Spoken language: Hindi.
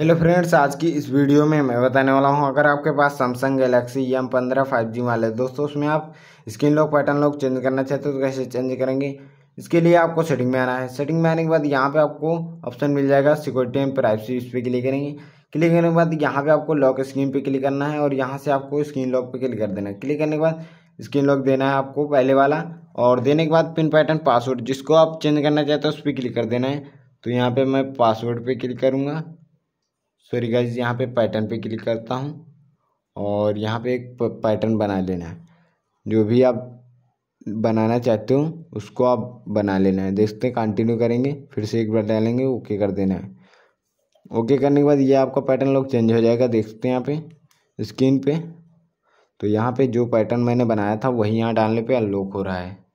हेलो फ्रेंड्स आज की इस वीडियो में मैं बताने वाला हूं अगर आपके पास सैमसंग गैलेक्सी एम पंद्रह फाइव जी वाले दोस्तों उसमें आप screen lock pattern lock change करना चाहते हो तो कैसे चेंज करेंगे इसके लिए आपको सेटिंग में आना है सेटिंग में आने के बाद यहाँ पे आपको ऑप्शन मिल जाएगा सिक्योरिटी एंड प्राइवेसी इस पर क्लिक करेंगे क्लिक करने के बाद यहाँ पर आपको लॉक स्क्रीन पर क्लिक करना है और यहाँ से आपको स्क्रीन लॉक पर क्लिक कर देना है क्लिक करने के बाद स्क्रीन लॉक देना है आपको पहले वाला और देने के बाद पिन पैटर्न पासवर्ड जिसको आप चेंज करना चाहते हो उस पर क्लिक कर देना है तो यहाँ पर मैं पासवर्ड पर क्लिक करूँगा सॉरी गाइज यहाँ पे पैटर्न पे क्लिक करता हूँ और यहाँ पे एक पैटर्न बना लेना है जो भी आप बनाना चाहते हो उसको आप बना लेना है देखते हैं कंटिन्यू करेंगे फिर से एक बार डालेंगे ओके कर देना है ओके करने के बाद ये आपका पैटर्न लोग चेंज हो जाएगा देखते हैं यहाँ पे स्क्रीन पे तो यहाँ पे जो पैटर्न मैंने बनाया था वही यहाँ डालने पे अनलॉक हो रहा है